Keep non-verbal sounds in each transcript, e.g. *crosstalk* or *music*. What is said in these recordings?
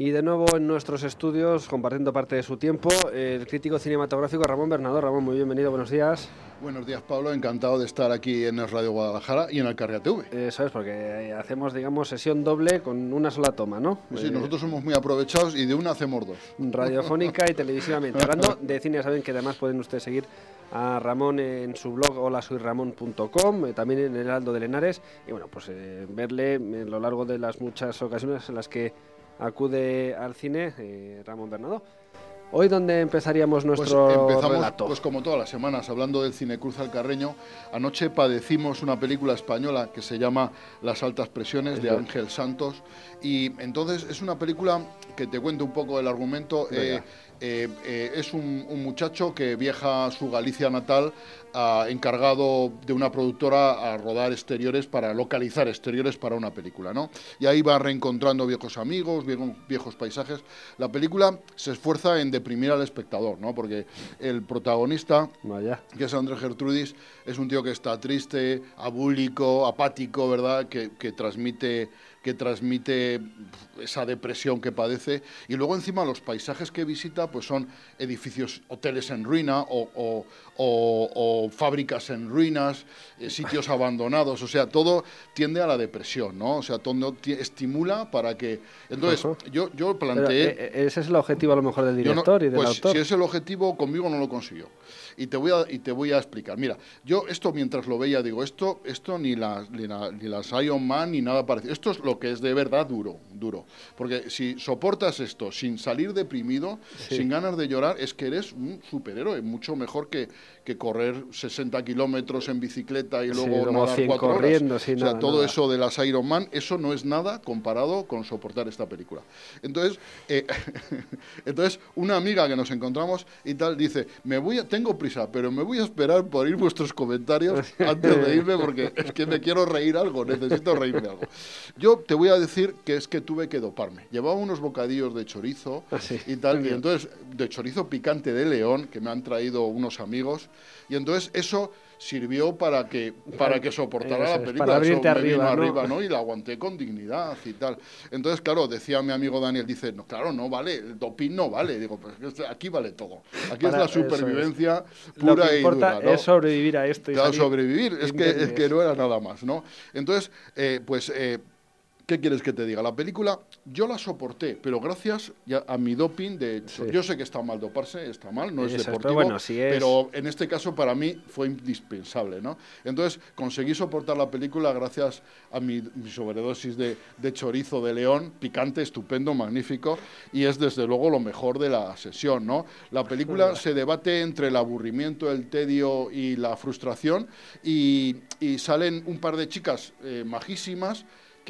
Y de nuevo en nuestros estudios, compartiendo parte de su tiempo, el crítico cinematográfico Ramón Bernador. Ramón, muy bienvenido, buenos días. Buenos días, Pablo. Encantado de estar aquí en Radio Guadalajara y en Alcarria TV. Eh, eso es, porque hacemos, digamos, sesión doble con una sola toma, ¿no? Sí, eh, nosotros somos muy aprovechados y de una hacemos dos. Radiofónica y televisivamente. *laughs* Hablando de cine, saben que además pueden ustedes seguir a Ramón en su blog holasoyramón.com, eh, también en el Aldo de Lenares. Y bueno, pues verle a lo largo de las muchas ocasiones en las que acude al cine, eh, Ramón Bernardo. Hoy, ¿dónde empezaríamos pues nuestro pues empezamos, relato? Pues como todas las semanas, hablando del cine Cruz al anoche padecimos una película española que se llama Las altas presiones, de Ángel Santos, y entonces es una película que te cuento un poco el argumento. Eh, eh, es un, muchacho que viaja a su Galicia natal ah, encargado de una productora a rodar exteriores para localizar exteriores para una película, ¿no? Y ahí va reencontrando viejos amigos, viejos, paisajes. La película se esfuerza en deprimir al espectador, ¿no? Porque el protagonista, que es Andrés Gertrudis, es un tío que está triste, abúlico, apático, ¿verdad? Que, transmite que transmite esa depresión que padece. Y luego encima los paisajes que visita pues son edificios, hoteles en ruina o, fábricas en ruinas, eh, sitios *laughs* abandonados. O sea, todo tiende a la depresión, ¿no? O sea, todo estimula para que... Entonces, yo, yo planteé... Eh, eh, ese es el objetivo a lo mejor del director y del pues, autor. Si es el objetivo, conmigo no lo consiguió. Y te voy a, y te voy a explicar. Mira, yo esto mientras lo veía, digo, esto, esto ni las ni, las Iron Man ni nada parecido. Esto es lo que es de verdad duro, duro. Porque si soportas esto sin salir deprimido, sin ganas de llorar, es que eres un superhéroe, mucho mejor que, que correr 60 kilómetros en bicicleta y luego, sí, nadar corriendo, o sea, todo eso de las Iron Man, eso no es nada comparado con soportar esta película. Entonces, eh, *laughs* entonces una amiga que nos encontramos y tal dice, me voy tengo prisa, pero me voy a esperar por ir vuestros comentarios *laughs* antes de irme porque es que me quiero reír algo, necesito reírme algo. Yo te voy a decir que es que tuve que doparme. Llevaba unos bocadillos de chorizo ah, y tal, y entonces de chorizo picante de león que me han traído unos amigos y entonces eso sirvió para que, para que soportara la película. Para abrirte arriba, arriba, ¿no? Y la aguanté con dignidad y tal. Entonces, claro, decía mi amigo Daniel, dice, no, claro, no vale, el doping no vale. Digo, pues aquí vale todo. Aquí es la supervivencia pura Lo que importa Es sobrevivir a esto. Y claro, sobrevivir, es que, es que no era nada más, ¿no? Entonces, eh, pues... Eh, ¿Qué quieres que te diga? La película yo la soporté, pero gracias a, mi doping, de yo sé que está mal doparse, está mal, no es deportivo, pero en este caso para mí fue indispensable, ¿no? Entonces conseguí soportar la película gracias a mi, sobredosis de, chorizo de león, picante, estupendo, magnífico, y es desde luego lo mejor de la sesión, ¿no? La película se debate entre el aburrimiento, el tedio y la frustración, y, salen un par de chicas eh, majísimas,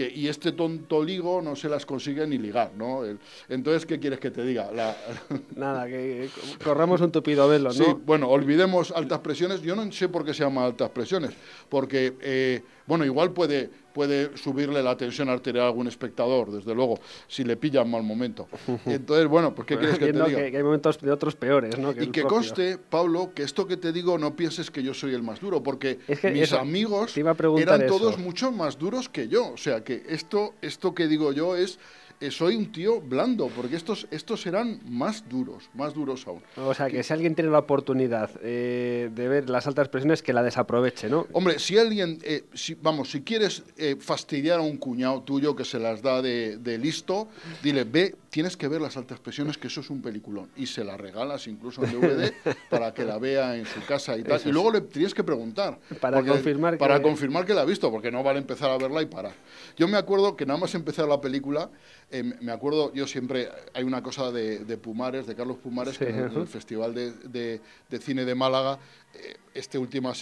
y este tonto ligo no se las consigue ni ligar, ¿no? entonces, ¿qué quieres que te diga? *laughs* Nada, que eh, corramos un tupido velo, ¿no? Sí, bueno, olvidemos altas presiones. Yo no sé por qué se llama altas presiones, porque... Eh, bueno, igual puede, puede subirle la tensión arterial a algún espectador, desde luego, si le pillan mal momento. *laughs* Entonces, bueno, pues ¿qué quieres que te Que, hay momentos de otros peores, ¿no? y que coste, conste, Pablo, que esto que te digo no pienses que yo soy el más duro, porque mis amigos eran todos mucho más duros que yo. O sea, que esto, esto que digo yo es soy un tío blando, porque estos, estos serán más duros, más duros aún. O sea, que, si alguien tiene la oportunidad eh, de ver las altas presiones, que la desaproveche, ¿no? Hombre, si alguien, eh, vamos, si quieres eh, fastidiar a un cuñado tuyo que se las da de, listo, dile, ve, tienes que ver las altas presiones, que eso es un peliculón. Y se la regalas incluso en DVD *laughs* para que la vea en su casa y tal. y luego le tienes que preguntar. Para confirmar que... Para confirmar que la ha visto, porque no vale empezar a verla y parar. Yo me acuerdo que nada más empezar la película, eh, me acuerdo, yo siempre, hay una cosa de, Pumares, de Carlos Pumares, que en el Festival de, Cine de Málaga, eh, esta última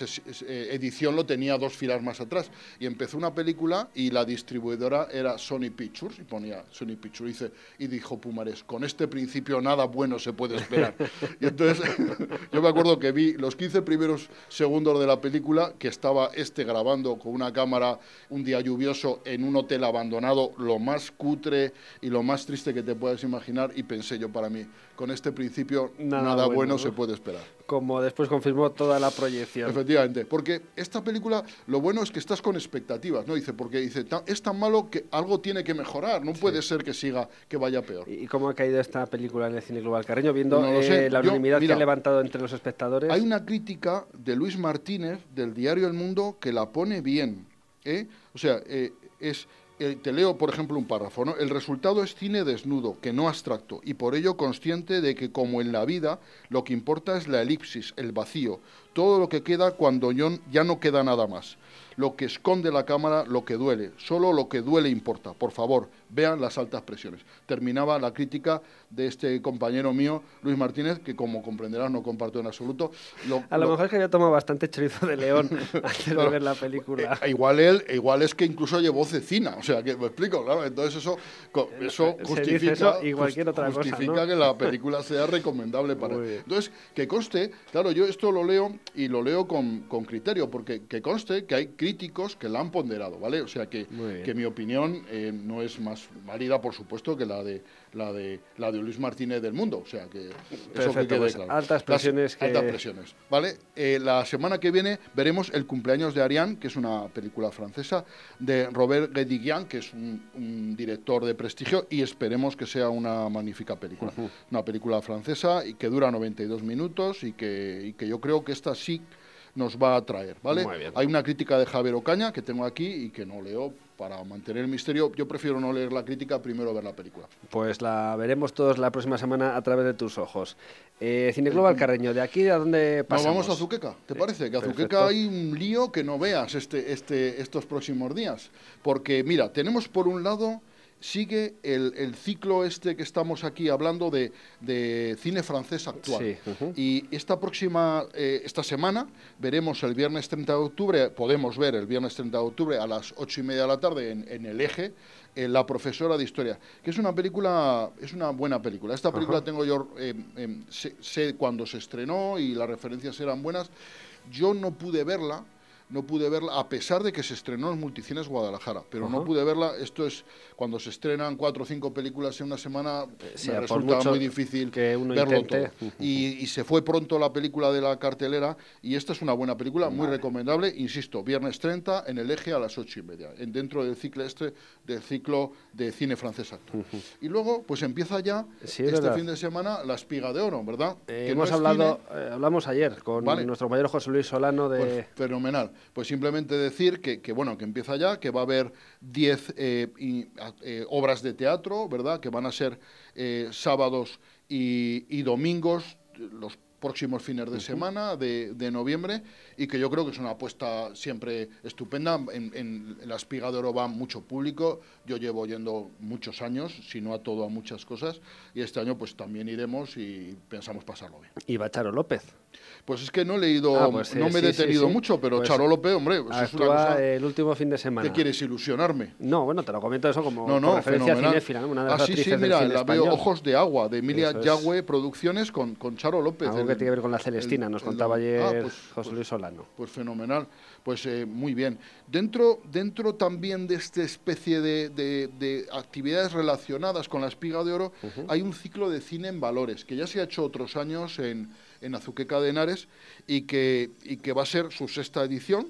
eh, edición lo tenía dos filas más atrás. Y empezó una película y la distribuidora era Sony Pictures, y ponía Sony Pictures, y, dijo Pumares, con este principio nada bueno se puede esperar. y entonces *laughs* yo me acuerdo que vi los 15 primeros segundos de la película, que estaba este grabando con una cámara un día lluvioso en un hotel abandonado, lo más cutre y lo más triste que te puedas imaginar, y pensé yo para mí, con este principio nada, bueno, se puede esperar como después confirmó toda la proyección. Efectivamente, porque esta película, lo bueno es que estás con expectativas, ¿no? Dice, porque dice, es tan malo que algo tiene que mejorar, no puede ser que siga, que vaya peor. ¿Y cómo ha caído esta película en el cine global carreño, viendo eh, la unanimidad que ha levantado entre los espectadores? Hay una crítica de Luis Martínez, del diario El Mundo, que la pone bien, ¿eh? O sea, eh, es eh, te leo, por ejemplo, un párrafo. El resultado es cine desnudo, que no abstracto, y por ello consciente de que, como en la vida, lo que importa es la elipsis, el vacío, todo lo que queda cuando ya no queda nada más lo que esconde la cámara, lo que duele. Solo lo que duele importa. Por favor, vean las altas presiones. Terminaba la crítica de este compañero mío, Luis Martínez, que como comprenderás no comparto en absoluto. a lo, mejor es que había tomado bastante chorizo de león *laughs* antes ver la película. Eh, eh, igual él, igual es que incluso llevó cecina, o sea, que lo explico, claro. Entonces eso, eh, eso justifica, cualquier que la película sea recomendable para él. Entonces, que conste, claro, yo esto lo leo y lo leo con, con criterio, porque que conste que hay que la han ponderado, ¿vale? O sea que, mi opinión eh, no es más válida, por supuesto, que la de la de la de Luis Martínez del mundo. O sea que eso que quede pues, Altas presiones. Altas presiones. ¿Vale? Eh, la semana que viene veremos El cumpleaños de Ariane, que es una película francesa, de Robert Guédiguian, que es un, director de prestigio, y esperemos que sea una magnífica película. Una película francesa y que dura 92 minutos y que, y que yo creo que esta sí nos va a traer, ¿vale? Hay una crítica de Javier Ocaña que tengo aquí y que no leo para mantener el misterio. Yo prefiero no leer la crítica, primero ver la película. Pues la veremos todos la próxima semana a través de tus ojos. Eh, Cineglobal Carreño, ¿de aquí a dónde pasamos? vamos a Azuqueca, ¿te eh, parece? que Azuqueca hay un lío que no veas este, este, estos próximos días. Porque, mira, tenemos por un lado sigue el, ciclo este que estamos aquí hablando de, cine francés actual. Y esta próxima, eh, esta semana, veremos el viernes 30 de octubre, podemos ver el viernes 30 de octubre a las 8 y media de la tarde en, el eje, eh, La profesora de historia, que es una película, es una buena película. Esta película tengo yo, eh, em, sé, sé cuándo se estrenó y las referencias eran buenas. Yo no pude verla no pude verla, a pesar de que se estrenó en Multicines Guadalajara, pero no pude verla. Esto es cuando se estrenan cuatro o cinco películas en una semana, eh, sí, resulta muy difícil que uno verlo *laughs* Y, se fue pronto la película de la cartelera, y esta es una buena película, muy recomendable, insisto, viernes 30 en el eje a las ocho y media, dentro del ciclo este, del ciclo de cine francés actual. Y luego, pues empieza ya este fin de semana La Espiga de Oro, ¿verdad? Eh, hemos hablado, eh, hablamos ayer con nuestro mayor José Luis Solano de. Pues, fenomenal. Pues simplemente decir que, que, bueno, que empieza ya, que va a haber 10 eh, eh, obras de teatro, ¿verdad?, que van a ser eh, sábados y, domingos, los próximos fines de semana de, noviembre y que yo creo que es una apuesta siempre estupenda. En, la espiga de oro va mucho público, yo llevo yendo muchos años, si no a todo, a muchas cosas, y este año pues también iremos y pensamos pasarlo bien. Y Bacharo López. Pues es que no he leído, ah, pues no me he detenido mucho, pero pues Charo López, hombre, es una cosa el último fin de semana. ¿Te quieres ilusionarme? No, bueno, te lo comento eso como referencia cinéfila, una de las ah, sí, sí, mira, la veo Ojos de Agua, de Emilia Yagüe Producciones con, con Charo López. Algo que tiene que ver con la Celestina, nos contaba ah, ayer pues, José Luis Solano. Pues fenomenal, pues eh, muy bien. Dentro, dentro también de esta especie de, actividades relacionadas con la espiga de oro, hay un ciclo de cine en valores, que ya se ha hecho otros años en en Azuqueca de Henares y que, y que va a ser su sexta edición,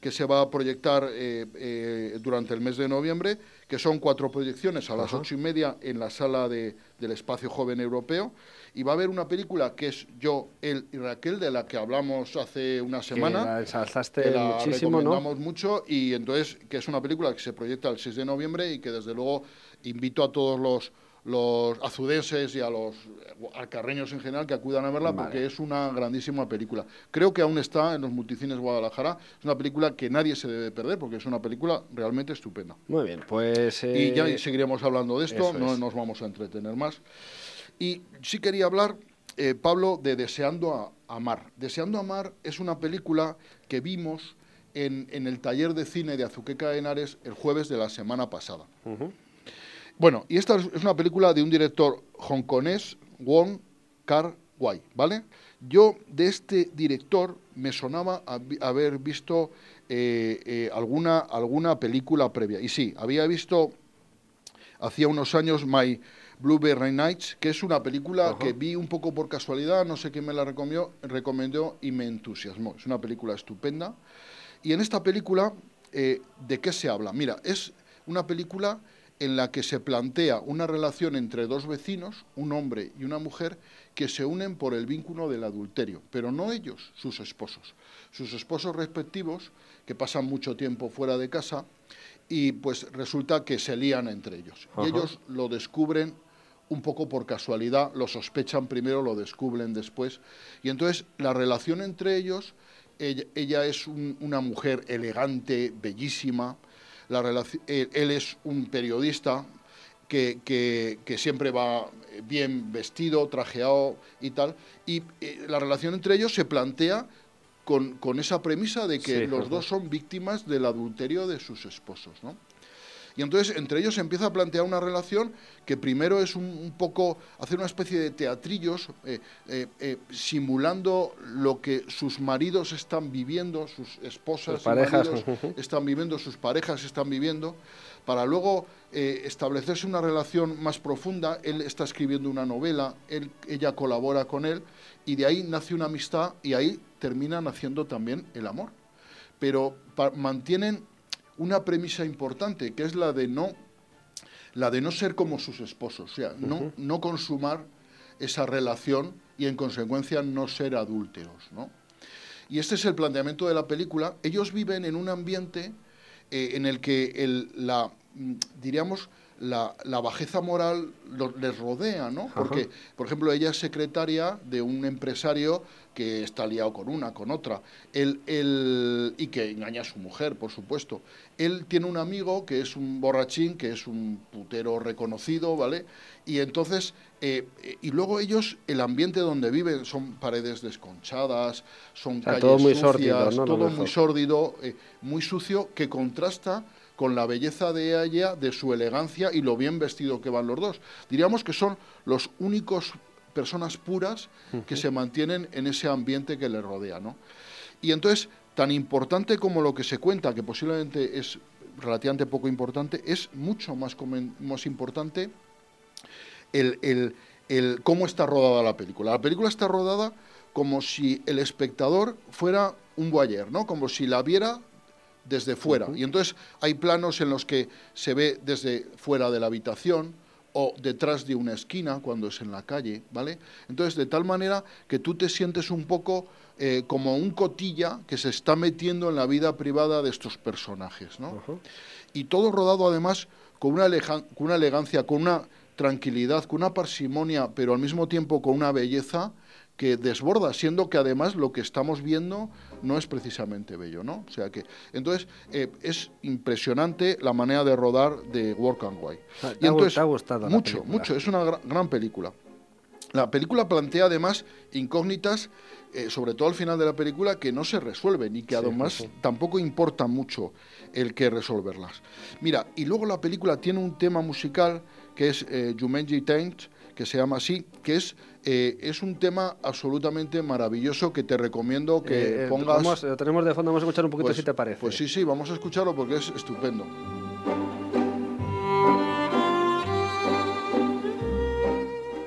que se va a proyectar eh, eh, durante el mes de noviembre, que son cuatro proyecciones a las ocho y media en la sala del Espacio Joven Europeo. Y va a haber una película que es Yo, él y Raquel, de la que hablamos hace una semana. Que recomendamos mucho y entonces que es una película que se proyecta el 6 de noviembre y que desde luego invito a todos los los azudenses y a los eh, alcarreños en general que acudan a verla porque es una grandísima película. Creo que aún está en los multicines Guadalajara. Es una película que nadie se debe perder porque es una película realmente estupenda. Muy bien, pues... Y ya eh, seguiremos hablando de esto, no nos vamos a entretener más. Y sí quería hablar, eh, Pablo, de Deseando Amar. Deseando Amar es una película que vimos en, en el taller de cine de Azuqueca de Henares el jueves de la semana pasada. Bueno, y esta es una película de un director hongkonés, Wong Kar Wai, ¿vale? Yo de este director me sonaba haber visto eh, eh, alguna, alguna película previa. Y sí, había visto hacía unos años My Blueberry Nights, que es una película que vi un poco por casualidad, no sé quién me la recomendó, y me entusiasmó. Es una película estupenda. Y en esta película, eh, ¿de qué se habla? Mira, es una película en la que se plantea una relación entre dos vecinos, un hombre y una mujer, que se unen por el vínculo del adulterio, pero no ellos, sus esposos. Sus esposos respectivos, que pasan mucho tiempo fuera de casa, y pues resulta que se lían entre ellos. Y ellos lo descubren un poco por casualidad, lo sospechan primero, lo descubren después. Y entonces la relación entre ellos, ella, es una mujer elegante, bellísima, la él, él, es un periodista que, que, siempre va bien vestido, trajeado y tal. Y eh, la relación entre ellos se plantea con, esa premisa de que los dos son víctimas del adulterio de sus esposos, ¿no? Y entonces entre ellos se empieza a plantear una relación que primero es un, poco hacer una especie de teatrillos eh, eh, eh, simulando lo que sus maridos están viviendo, sus esposas, parejas. *laughs* están viviendo, sus parejas están viviendo, para luego establecerse una relación más profunda. Él está escribiendo una novela, ella colabora con él y de ahí nace una amistad y ahí termina naciendo también el amor. Pero mantienen una premisa importante, que es la de no, la de no ser como sus esposos, o sea, no, consumar esa relación y en consecuencia no ser adúlteros. Y este es el planteamiento de la película. Ellos viven en un ambiente eh, en el que la, mm, diríamos, la, bajeza moral les rodea, ¿no? Porque, por ejemplo, ella es secretaria de un empresario que está liado con una, con otra, y que engaña a su mujer, por supuesto. Él tiene un amigo que es un borrachín, que es un putero reconocido, ¿vale? Y entonces, eh, y luego ellos, el ambiente donde viven son paredes desconchadas, son calles todo muy sucias, todo muy sórdido, eh, muy sucio, que contrasta con la belleza de ella, de su elegancia y lo bien vestido que van los dos. Diríamos que son los únicos personas puras que se mantienen en ese ambiente que les rodea, ¿no? Y entonces, tan importante como lo que se cuenta, que posiblemente es relativamente poco importante, es mucho más, más importante el, cómo está rodada la película. La película está rodada como si el espectador fuera un voyeur, ¿no? Como si la viera desde fuera. Y entonces hay planos en los que se ve desde fuera de la habitación o detrás de una esquina cuando es en la calle, ¿vale? Entonces, de tal manera que tú te sientes un poco eh, como un cotilla que se está metiendo en la vida privada de estos personajes, ¿no? Y todo rodado además con una elegancia, con una tranquilidad, con una parsimonia, pero al mismo tiempo con una belleza que desborda, siendo que además lo que estamos viendo no es precisamente bello, ¿no? O sea que, entonces, eh, es impresionante la manera de rodar de Work and Why. y entonces, ha gustado mucho, mucho, es una gran, película. La película plantea además incógnitas, eh, sobre todo al final de la película, que no se resuelven y que además tampoco importa mucho el que resolverlas. Mira, y luego la película tiene un tema musical que es eh, Jumanji Tanks, que se llama así, que es, eh, es un tema absolutamente maravilloso que te recomiendo que eh, eh, pongas... lo tenemos de fondo, vamos a escuchar un poquito pues si te parece. Pues sí, sí, vamos a escucharlo porque es estupendo.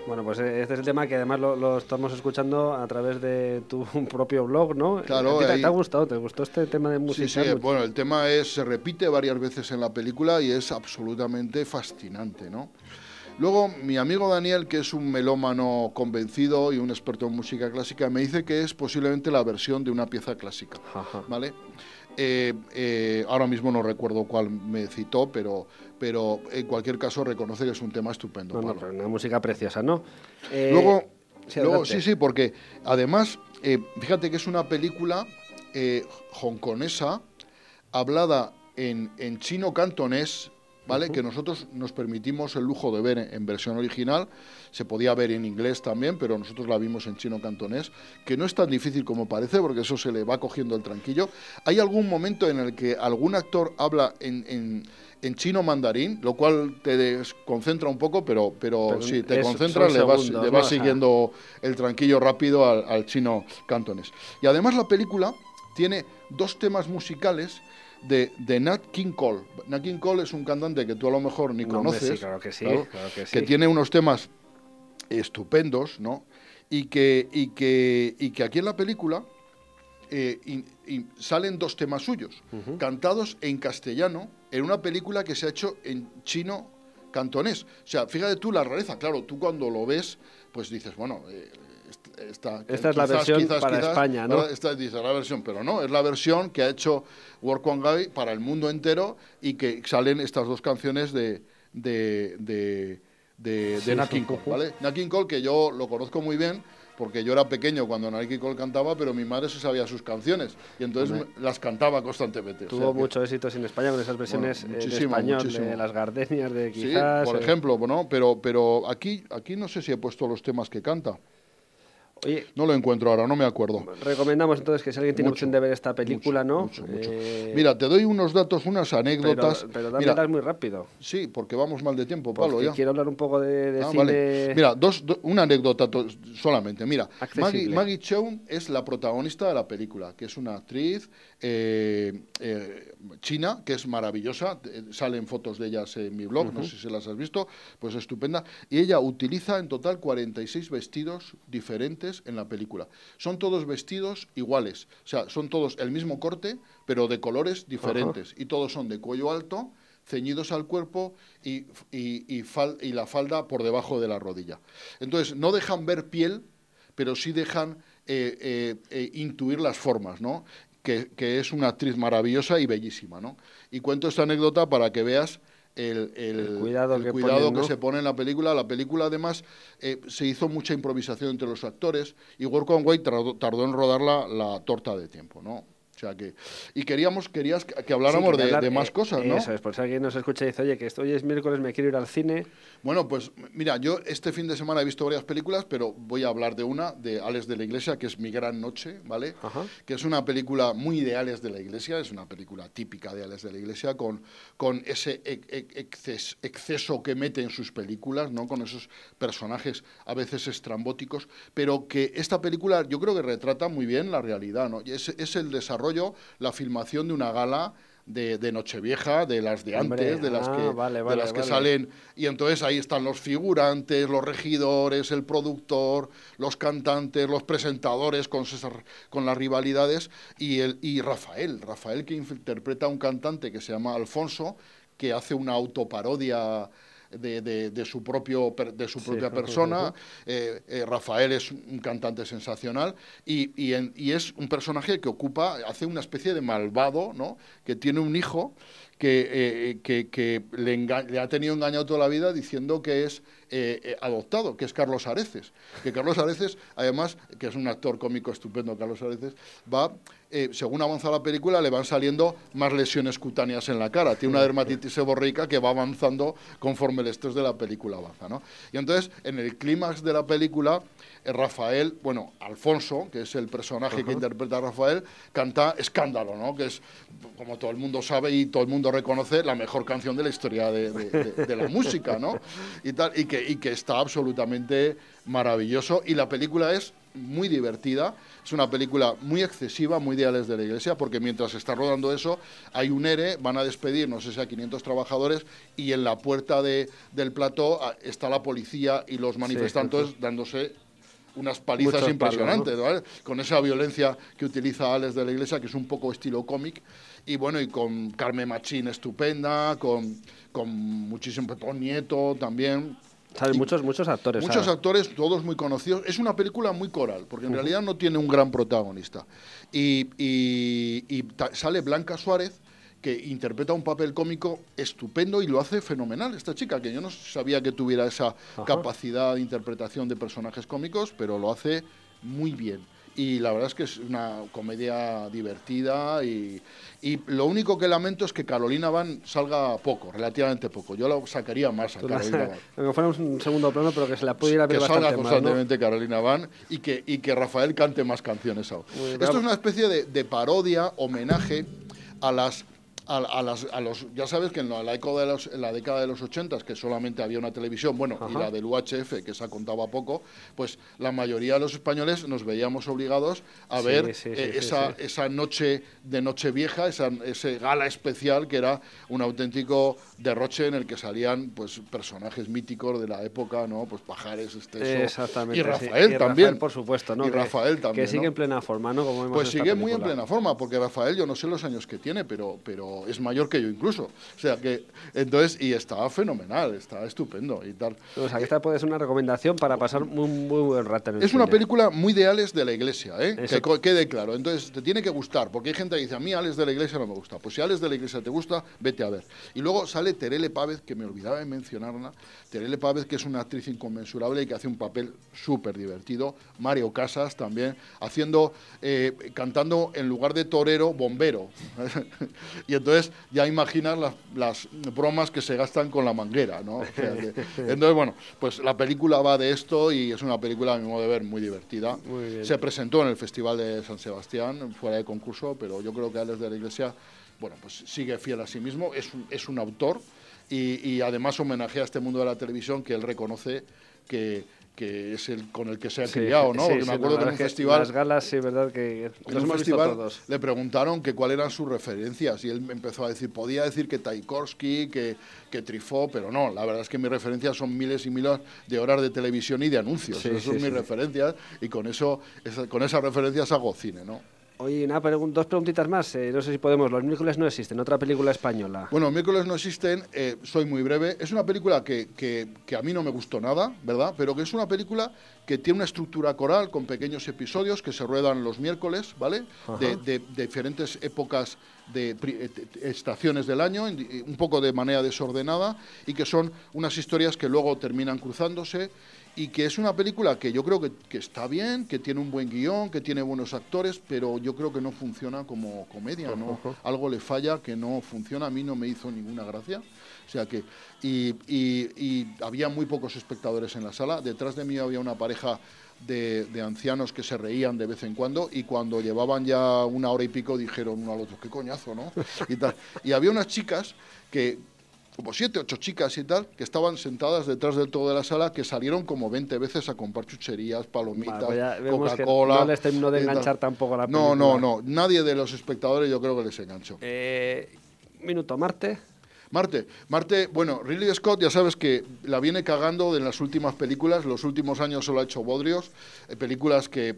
Bueno, pues este es el tema que además lo, estamos escuchando a través de tu *laughs* propio blog, ¿no? Claro. Te, ha gustado? ¿Te gustó este tema de música? Sí, sí. Bueno, el tema es, se repite varias veces en la película y es absolutamente fascinante, ¿no? Luego, mi amigo Daniel, que es un melómano convencido y un experto en música clásica, me dice que es posiblemente la versión de una pieza clásica. ¿Vale? Eh, eh, ahora mismo no recuerdo cuál me citó, pero, pero en cualquier caso reconoce que es un tema estupendo. una música preciosa, ¿no? Eh, luego, sí, sí, porque además, fíjate que es una película hongkonesa hablada en, en chino cantonés que nosotros nos permitimos el lujo de ver en, versión original, se podía ver en inglés también, pero nosotros la vimos en chino cantonés, que no es tan difícil como parece, porque eso se le va cogiendo el tranquillo. ¿Hay algún momento en el que algún actor habla en, chino mandarín, lo cual te desconcentra un poco, pero, pero, si te concentras le vas, siguiendo el tranquillo rápido al chino cantonés. Y además la película tiene dos temas musicales de, de, Nat King Cole. Nat King Cole es un cantante que tú a lo mejor ni conoces. que que tiene unos temas estupendos, ¿no? Y que, y que, y que aquí en la película eh, salen dos temas suyos, cantados en castellano, en una película que se ha hecho en chino cantonés. O sea, fíjate tú la rareza. Claro, tú cuando lo ves, pues dices, bueno, eh, esta, es la versión para España, ¿no? Esta es la versión, pero no, es la versión que ha hecho Work One Guy para el mundo entero y que salen estas dos canciones de, de, de, de, Nakin Cole, ¿vale? Cole, que yo lo conozco muy bien, porque yo era pequeño cuando Nakin Cole cantaba, pero mi madre se sabía sus canciones y entonces las cantaba constantemente. Tuvo o sea, mucho éxito en España con esas versiones bueno, eh, de español, las gardenias, de quizás... Sí, por eh. ejemplo, pero, pero aquí, aquí no sé si he puesto los temas que canta no lo encuentro ahora, no me acuerdo. Recomendamos entonces que si alguien tiene mucho, opción de ver esta película, ¿no? Eh, Mira, te doy unos datos, unas anécdotas. Pero, pero muy rápido. Sí, porque vamos mal de tiempo, pues Pablo. ya. Quiero hablar un poco de, ah, Mira, dos, una anécdota solamente. Mira, Maggie, Maggie es la protagonista de la película, que es una actriz eh, eh, China, que es maravillosa, eh, salen fotos de ellas en mi blog, no sé si las has visto, pues estupenda, y ella utiliza en total 46 vestidos diferentes en la película. Son todos vestidos iguales, o sea, son todos el mismo corte, pero de colores diferentes, y todos son de cuello alto, ceñidos al cuerpo y, la falda por debajo de la rodilla. Entonces, no dejan ver piel, pero sí dejan intuir las formas, ¿no? que, es una actriz maravillosa y bellísima, ¿no? Y cuento esta anécdota para que veas el, cuidado, que, se pone en la película. La película, además, eh, se hizo mucha improvisación entre los actores y Work on Way tardó, en rodarla la torta de tiempo, ¿no? sea que, y queríamos, querías que habláramos de, más eh, cosas, ¿no? por si alguien nos escucha y dice, oye, que hoy es miércoles, me quiero ir al cine. Bueno, pues mira, yo este fin de semana he visto varias películas, pero voy a hablar de una, de Alex de la Iglesia, que es Mi Gran Noche, ¿vale? Que es una película muy de Alex de la Iglesia, es una película típica de Alex de la Iglesia, con, con ese e, e, exceso que mete en sus películas, ¿no? Con esos personajes a veces estrambóticos, pero que esta película yo creo que retrata muy bien la realidad, ¿no? es, es el desarrollo la filmación de una gala de, Nochevieja, de las de antes, de las ah, que, salen. Y entonces ahí están los figurantes, los regidores, el productor, los cantantes, los presentadores con, con las rivalidades y, el, y Rafael, Rafael que interpreta a un cantante que se llama Alfonso, que hace una autoparodia de, su, propio, de su propia persona. Eh, eh, Rafael es un cantante sensacional y, y, es un personaje que ocupa, hace una especie de malvado, ¿no? que tiene un hijo que, eh, le, le, ha tenido engañado toda la vida diciendo que es adoptado, que es Carlos Areces. Que Carlos Areces, además, que es un actor cómico estupendo, Carlos Areces, va eh, según avanza la película, le van saliendo más lesiones cutáneas en la cara. Tiene una dermatitis seborreica que va avanzando conforme el estrés de la película avanza. Y entonces, en el clímax de la película, eh, Rafael, bueno, Alfonso, que es el personaje que interpreta a Rafael, canta Escándalo, ¿no? que es, como todo el mundo sabe y todo el mundo reconoce, la mejor canción de la historia de, la *laughs* música, y que está absolutamente maravilloso. Y la película es muy divertida es una película muy excesiva, muy de Alex de la Iglesia, porque mientras está rodando eso, hay un ERE, van a despedir, no sé si a 500 trabajadores, y en la puerta de, del plató ah, está la policía y los manifestantes dándose unas palizas impresionantes, ¿vale? con esa violencia que utiliza Alex de la Iglesia, que es un poco estilo cómic, y bueno, y con Carmen Machín estupenda, con, con muchísimo Pepón Nieto también. Salen muchos, actores. Muchos actores, todos muy conocidos. Es una película muy coral, porque en realidad no tiene un gran protagonista. Y, sale Blanca Suárez, que interpreta un papel cómico estupendo y lo hace fenomenal esta chica, que yo no sabía que tuviera esa capacidad de interpretación de personajes cómicos, pero lo hace muy bien y la verdad es que es una comedia divertida y, lo único que lamento es que Carolina Van salga poco, relativamente poco. Yo la sacaría más a Carolina Van. que fuera un segundo plano, pero que se la pudiera ver Que salga constantemente Carolina Van y que, y que Rafael cante más canciones. Esto es una especie de parodia, homenaje a las a, los, ya sabes que en la, de década de los 80, que solamente había una televisión, bueno, y la del UHF, que se contaba poco, pues la mayoría de los españoles nos veíamos obligados a ver eh, esa, esa noche de noche vieja, esa, ese gala especial que era un auténtico derroche en el que salían pues personajes míticos de la época, ¿no? Pues Pajares, este Exactamente. Y Rafael también. por supuesto, ¿no? Y Rafael también. Que sigue en plena forma, ¿no? pues sigue muy en plena forma, porque Rafael, yo no sé los años que tiene, pero, pero es mayor que yo incluso. O sea que, entonces, y estaba fenomenal, estaba estupendo y tal. O pues sea, que esta puede ser una recomendación para pasar un muy buen rato. es una película muy de Alex de la Iglesia, ¿eh? que quede claro. Entonces, te tiene que gustar, porque hay gente que dice, a mí Alex de la Iglesia no me gusta. Pues si Alex de la Iglesia te gusta, vete a ver. Y luego sale Terele Pávez, que me olvidaba de mencionarla. Terele Pávez, que es una actriz inconmensurable y que hace un papel súper divertido. Mario Casas también, haciendo, eh, cantando en lugar de torero, bombero. *laughs* y entonces entonces ya imaginas las, bromas que se gastan con la manguera, ¿no? entonces, bueno, pues la película va de esto y es una película, a mi modo de ver, muy divertida. se presentó en el Festival de San Sebastián, fuera de concurso, pero yo creo que Alex de la Iglesia, bueno, pues sigue fiel a sí mismo, es un, autor y, y además homenajea a este mundo de la televisión que él reconoce que que es el con el que se ha criado, ¿no? Porque me acuerdo que en un festival... Las galas, sí, verdad que... En un festival le preguntaron que cuáles eran sus referencias y él empezó a decir, podía decir que Tchaikovsky, que, que Trifó, pero no, la verdad es que mis referencias son miles y miles de horas de televisión y de anuncios. Esas son mis referencias y con, eso, con esas referencias hago cine, ¿no? Oye, dos preguntitas más. Eh, no sé si podemos. Los miércoles no existen. Otra película española. Bueno, miércoles no existen. Eh, soy muy breve. Es una película que, que, a mí no me gustó nada, ¿verdad? Pero que es una película que tiene una estructura coral con pequeños episodios que se ruedan los miércoles, ¿vale? De, de, diferentes épocas, de, eh, estaciones del año, un poco de manera desordenada, y que son unas historias que luego terminan cruzándose y que es una película que yo creo que, está bien, que tiene un buen guión, que tiene buenos actores, pero yo creo que no funciona como comedia, ¿no? Algo le falla que no funciona, a mí no me hizo ninguna gracia. O sea que, y, había muy pocos espectadores en la sala, detrás de mí había una pareja de, ancianos que se reían de vez en cuando y cuando llevaban ya una hora y pico dijeron uno al otro, qué coñazo, ¿no? Y, y había unas chicas que como siete, ocho chicas y tal, que estaban sentadas detrás del todo de la sala, que salieron como veinte veces a comprar chucherías, palomitas, Coca-Cola. No les de enganchar tampoco No, no, no. Nadie de los espectadores yo creo que les enganchó. Eh, minuto Marte. Marte, Marte, bueno, Ridley Scott ya sabes que la viene cagando en las últimas películas, los últimos años solo ha hecho bodrios, eh, películas que,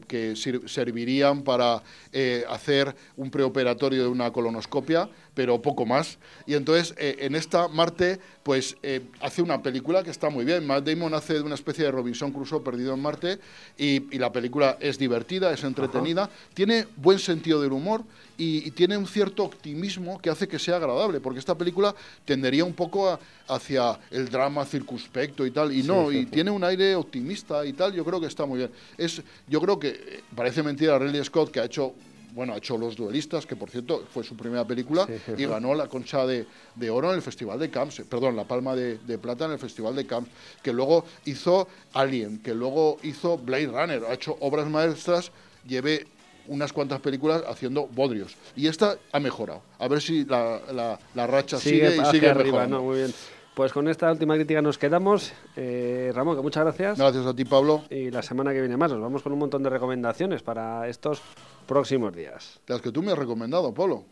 servirían para eh, hacer un preoperatorio de una colonoscopia, pero poco más. Y entonces eh, en esta Marte pues hace una película que está muy bien, Matt Damon hace de una especie de Robinson Crusoe perdido en Marte y, la película es divertida, es entretenida, tiene buen sentido del humor y, tiene un cierto optimismo que hace que sea agradable, porque esta película tendería un poco hacia el drama circunspecto y tal, y no, y tiene un aire optimista y tal, yo creo que está muy bien. Es, yo creo que eh, parece mentira a Ridley Scott que ha hecho bueno, ha hecho Los Duelistas, que por cierto fue su primera película, y ganó la concha de, oro en el Festival de Camps, perdón, la palma de, de, plata en el Festival de Camps, que luego hizo Alien, que luego hizo Blade Runner, ha hecho obras maestras, llevé unas cuantas películas haciendo bodrios. Y esta ha mejorado. A ver si la, racha sigue, y sigue arriba, mejorando. muy bien. Pues con esta última crítica nos quedamos. Eh, Ramón, que muchas gracias. Gracias a ti, Pablo. Y la semana que viene más, nos vamos con un montón de recomendaciones para estos próximos días. Las que tú me has recomendado, Polo.